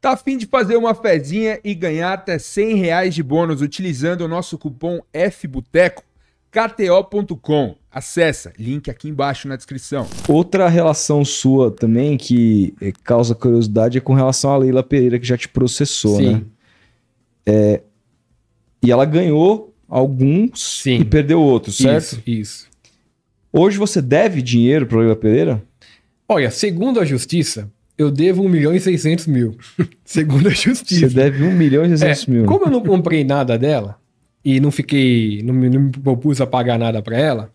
Tá afim de fazer uma fezinha e ganhar até 100 reais de bônus utilizando o nosso cupom FBUTECO? KTO.com. Acessa, link aqui embaixo na descrição. Outra relação sua também que eh, causa curiosidade é com relação à Leila Pereira, que já te processou, né? Sim. né? É, e ela ganhou alguns Sim. e perdeu outros, certo? Isso, isso. Hoje você deve dinheiro para Leila Pereira? Olha, segundo a justiça, eu devo 1 milhão e 600 mil, segundo a justiça. Você deve 1 milhão e 600 é, mil. Como eu não comprei nada dela e não fiquei, não me, não me propus a pagar nada para ela,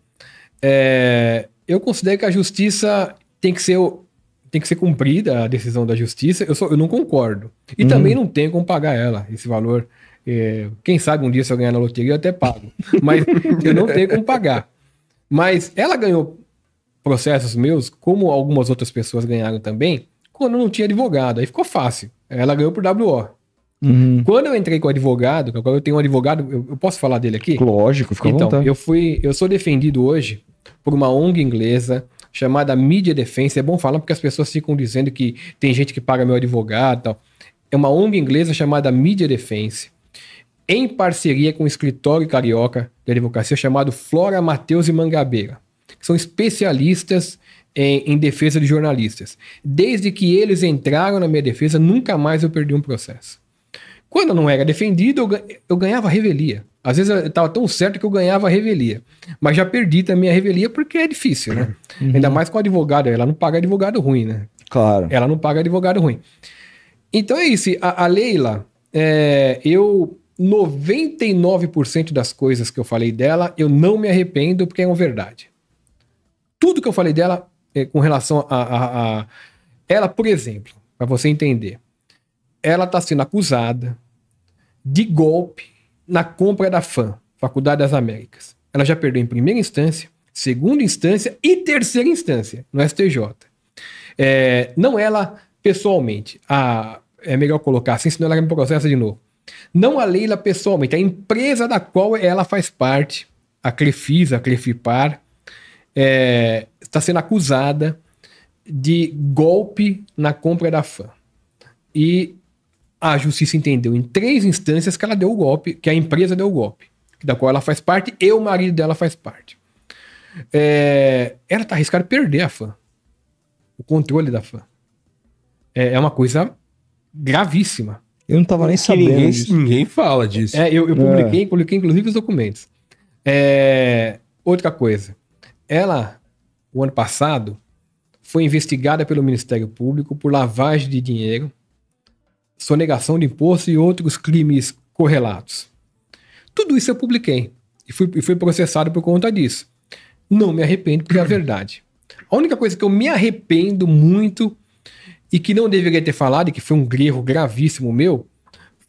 é, eu considero que a justiça tem que ser tem que ser cumprida a decisão da justiça. Eu só eu não concordo e uhum. também não tenho como pagar ela esse valor. É, quem sabe um dia se eu ganhar na loteria eu até pago, mas eu não tenho como pagar. Mas ela ganhou processos meus, como algumas outras pessoas ganharam também quando não tinha advogado. Aí ficou fácil. Ela ganhou por WO. Uhum. Quando eu entrei com o advogado, agora eu tenho um advogado, eu, eu posso falar dele aqui? Lógico, fica então, à Eu fui, eu sou defendido hoje por uma ONG inglesa chamada Media Defense. É bom falar porque as pessoas ficam dizendo que tem gente que paga meu advogado, tal. É uma ONG inglesa chamada Media Defense, em parceria com o um escritório carioca de advocacia chamado Flora Mateus e Mangabeira, que são especialistas em, é, em, defesa de jornalistas. Desde que eles entraram na minha defesa, nunca mais eu perdi um processo. Quando eu não era defendido, eu, eu ganhava revelia. Às vezes eu estava tão certo que eu ganhava a revelia. Mas já perdi também a revelia porque é difícil, né? Uhum. Ainda mais com advogado. Ela não paga advogado ruim, né? Claro. Ela não paga advogado ruim. Então é isso. A, a Leila, é, eu. 99% das coisas que eu falei dela, eu não me arrependo porque é uma verdade. Tudo que eu falei dela é, com relação a, a, a. Ela, por exemplo, para você entender, ela está sendo acusada de golpe na compra da FAM, Faculdade das Américas. Ela já perdeu em primeira instância, segunda instância e terceira instância no STJ. É, não ela pessoalmente, a, é melhor colocar assim, senão ela me processa de novo. Não a Leila pessoalmente, a empresa da qual ela faz parte, a Crefisa, a Crefipar, é, está sendo acusada de golpe na compra da fã. E a justiça entendeu em três instâncias que ela deu o golpe, que a empresa deu o golpe, da qual ela faz parte e o marido dela faz parte. É, ela está arriscada perder a fã, o controle da fã. É, é uma coisa gravíssima. Eu não estava nem sabendo. Ninguém, ninguém, fala disso. É, eu, eu publiquei, é. publiquei inclusive os documentos. É, outra coisa, ela o ano passado, foi investigada pelo Ministério Público por lavagem de dinheiro, sonegação de imposto e outros crimes correlatos. Tudo isso eu publiquei e fui, e fui processado por conta disso. Não me arrependo, porque é a verdade. A única coisa que eu me arrependo muito e que não deveria ter falado, e que foi um erro gravíssimo meu,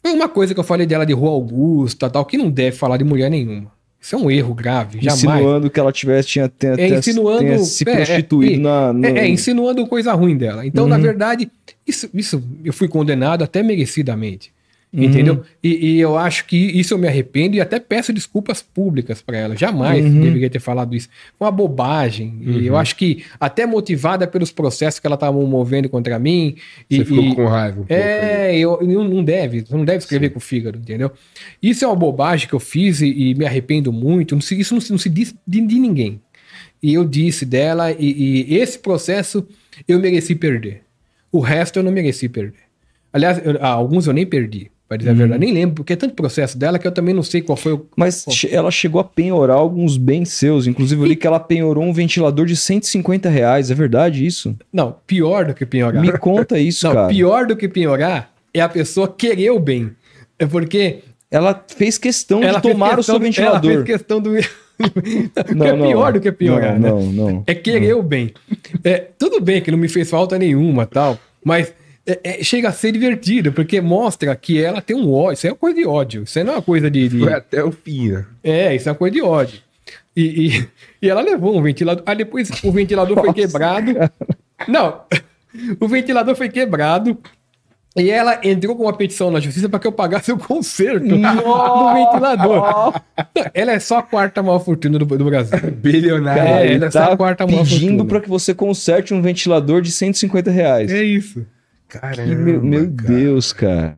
foi uma coisa que eu falei dela de Rua Augusta, tal, que não deve falar de mulher nenhuma. Isso é um erro grave, jamais. Insinuando que ela tivesse tinha, tinha, é, insinuando, tenha se é, prostituído é, é, na, é, no... é, insinuando coisa ruim dela. Então, uhum. na verdade, isso, isso eu fui condenado até merecidamente. Uhum. Entendeu? E, e, eu acho que isso eu me arrependo e até peço desculpas públicas para ela. Jamais uhum. deveria ter falado isso. Foi uma bobagem. Uhum. E eu uhum. acho que, até motivada pelos processos que ela estava movendo contra mim. Você e, ficou e, com raiva. Um é, eu, eu, não deve. Não deve escrever Sim. com o fígado, entendeu? Isso é uma bobagem que eu fiz e, me arrependo muito. isso não se, não se diz de, de, ninguém. E eu disse dela, e esse processo eu mereci perder. O resto eu não mereci perder. Aliás, eu, alguns eu nem perdi para dizer hum. a verdade, uhum. nem lembro, porque é tanto processo dela que eu também não sei qual foi o. Mas qual... ela chegou a penhorar alguns bens seus. Inclusive, eu li que ela penhorou um ventilador de 150 reais. É verdade isso? Não, pior do que penhorar. Me conta isso, não, cara. Pior do que penhorar é a pessoa querer o bem. É porque. Ela fez questão ela de tomar questão, o seu ventilador. Ela fez questão do. É não, é pior não, do que piorar, não, né? Não, não. É querer o bem. É, tudo bem que não me fez falta nenhuma tal, mas é, é, chega a ser divertido, porque mostra que ela tem um ódio. Isso é uma coisa de ódio. Isso não é uma coisa de. de... Foi até o fim, né? É, isso é uma coisa de ódio. E, e, e ela levou um ventilador. Aí ah, depois o ventilador Nossa, foi quebrado. Cara. Não, o ventilador foi quebrado. E ela entrou com uma petição na justiça para que eu pagasse o conserto do ventilador. Ela é só a quarta maior fortuna do, do Brasil. Bilionária. É, ela é tá só a tá quarta maior fortuna. Pedindo para que você conserte um ventilador de 150 reais. É isso. Caramba, meu, meu cara. Deus, cara.